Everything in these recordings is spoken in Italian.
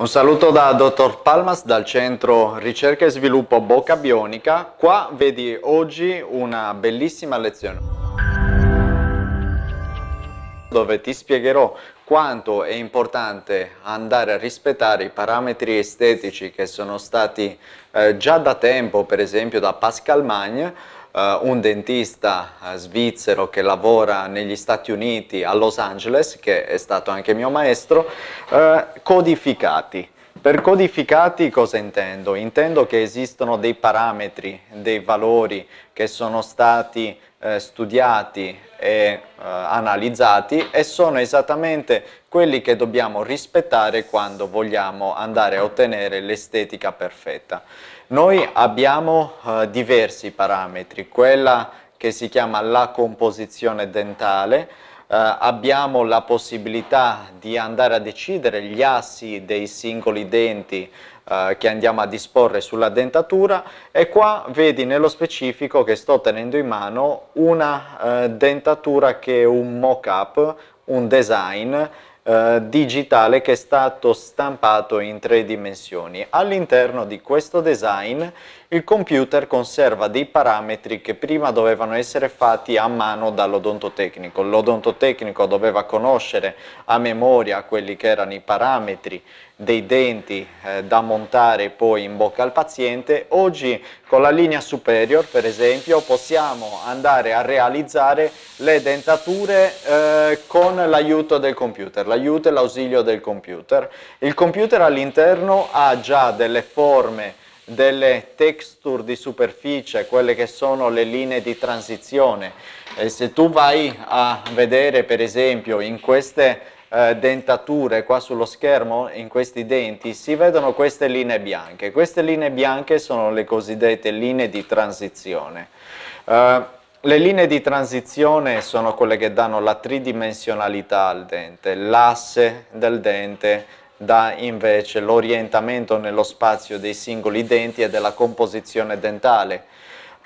Un saluto da Dottor Palmas dal centro ricerca e sviluppo Bocca Bionica. Qua vedi oggi una bellissima lezione dove ti spiegherò quanto è importante andare a rispettare i parametri estetici che sono stati eh, già da tempo, per esempio da Pascal Magne, Uh, un dentista eh, svizzero che lavora negli Stati Uniti a Los Angeles, che è stato anche mio maestro, uh, codificati. Per codificati cosa intendo? Intendo che esistono dei parametri, dei valori che sono stati eh, studiati e eh, analizzati e sono esattamente quelli che dobbiamo rispettare quando vogliamo andare a ottenere l'estetica perfetta. Noi abbiamo eh, diversi parametri, quella che si chiama la composizione dentale, eh, abbiamo la possibilità di andare a decidere gli assi dei singoli denti eh, che andiamo a disporre sulla dentatura e qua vedi nello specifico che sto tenendo in mano una eh, dentatura che è un mock up, un design eh, digitale che è stato stampato in tre dimensioni. All'interno di questo design il computer conserva dei parametri che prima dovevano essere fatti a mano dall'odontotecnico. L'odontotecnico doveva conoscere a memoria quelli che erano i parametri dei denti eh, da montare poi in bocca al paziente. Oggi con la linea superior per esempio possiamo andare a realizzare le dentature eh, con l'aiuto del computer, l'aiuto e l'ausilio del computer. Il computer all'interno ha già delle forme, delle texture di superficie, quelle che sono le linee di transizione. E se tu vai a vedere per esempio in queste eh, dentature qua sullo schermo in questi denti si vedono queste linee bianche queste linee bianche sono le cosiddette linee di transizione eh, le linee di transizione sono quelle che danno la tridimensionalità al dente, l'asse del dente dà invece l'orientamento nello spazio dei singoli denti e della composizione dentale.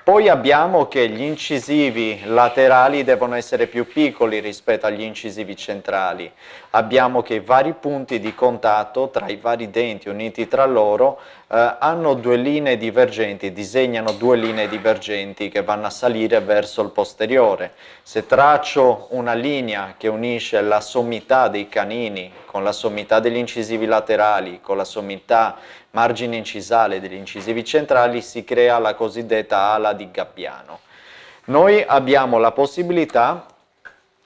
Poi abbiamo che gli incisivi laterali devono essere più piccoli rispetto agli incisivi centrali. Abbiamo che i vari punti di contatto tra i vari denti uniti tra loro eh, hanno due linee divergenti, disegnano due linee divergenti che vanno a salire verso il posteriore. Se traccio una linea che unisce la sommità dei canini con la sommità degli incisivi laterali, con la sommità margine incisale degli incisivi centrali, si crea la cosiddetta ala di gabbiano. Noi abbiamo la possibilità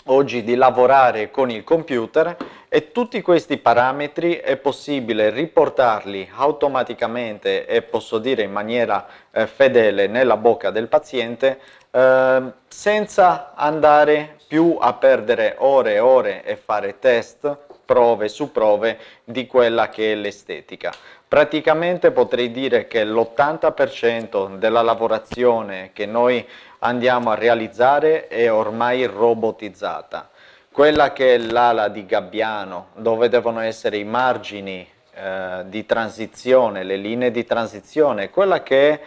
oggi di lavorare con il computer e tutti questi parametri è possibile riportarli automaticamente e posso dire in maniera eh, fedele nella bocca del paziente eh, senza andare più a perdere ore e ore e fare test prove su prove di quella che è l'estetica. Praticamente potrei dire che l'80% della lavorazione che noi andiamo a realizzare è ormai robotizzata. Quella che è l'ala di Gabbiano, dove devono essere i margini eh, di transizione, le linee di transizione, quella che è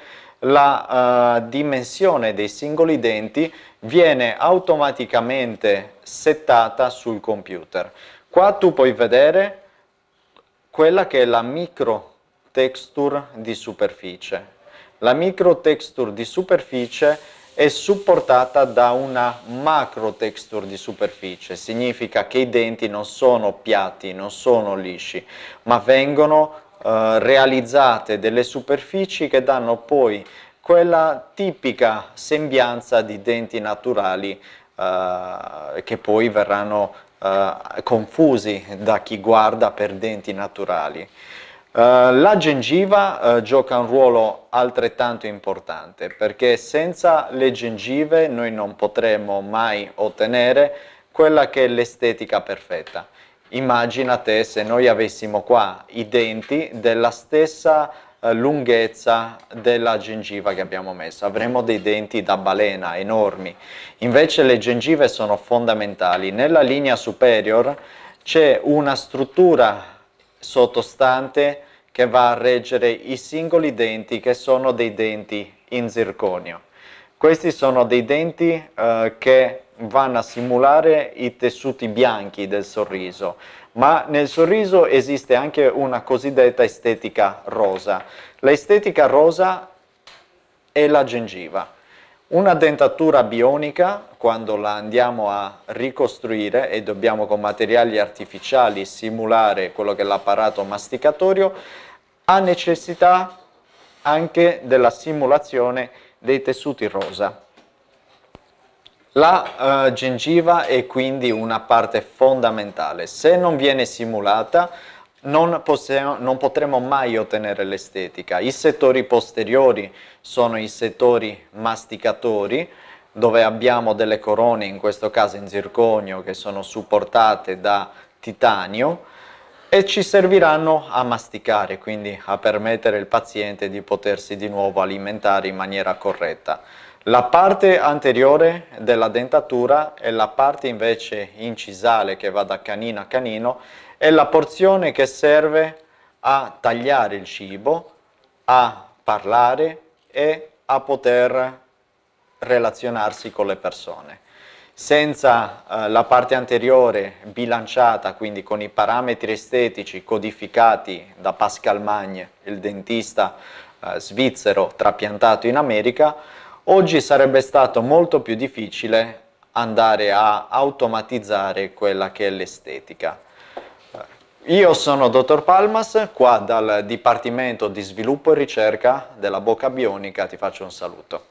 la uh, dimensione dei singoli denti viene automaticamente settata sul computer. Qua tu puoi vedere quella che è la micro texture di superficie. La micro texture di superficie è supportata da una macro texture di superficie, significa che i denti non sono piatti, non sono lisci, ma vengono eh, realizzate delle superfici che danno poi quella tipica sembianza di denti naturali eh, che poi verranno eh, confusi da chi guarda per denti naturali. Uh, la gengiva uh, gioca un ruolo altrettanto importante perché senza le gengive noi non potremmo mai ottenere quella che è l'estetica perfetta. Immagina te se noi avessimo qua i denti della stessa eh, lunghezza della gengiva che abbiamo messo. Avremo dei denti da balena enormi. Invece le gengive sono fondamentali. Nella linea superior c'è una struttura sottostante che va a reggere i singoli denti che sono dei denti in zirconio. Questi sono dei denti eh, che vanno a simulare i tessuti bianchi del sorriso, ma nel sorriso esiste anche una cosiddetta estetica rosa. L'estetica rosa è la gengiva. Una dentatura bionica, quando la andiamo a ricostruire e dobbiamo con materiali artificiali simulare quello che è l'apparato masticatorio, ha necessità anche della simulazione dei tessuti rosa. La eh, gengiva è quindi una parte fondamentale, se non viene simulata non, non potremo mai ottenere l'estetica. I settori posteriori sono i settori masticatori, dove abbiamo delle corone, in questo caso in zirconio, che sono supportate da titanio, e ci serviranno a masticare, quindi a permettere al paziente di potersi di nuovo alimentare in maniera corretta. La parte anteriore della dentatura e la parte invece incisale che va da canino a canino è la porzione che serve a tagliare il cibo, a parlare e a poter relazionarsi con le persone senza eh, la parte anteriore bilanciata, quindi con i parametri estetici codificati da Pascal Magne, il dentista eh, svizzero trapiantato in America, oggi sarebbe stato molto più difficile andare a automatizzare quella che è l'estetica. Eh, io sono dottor Palmas, qua dal Dipartimento di Sviluppo e Ricerca della Bocca Bionica, ti faccio un saluto.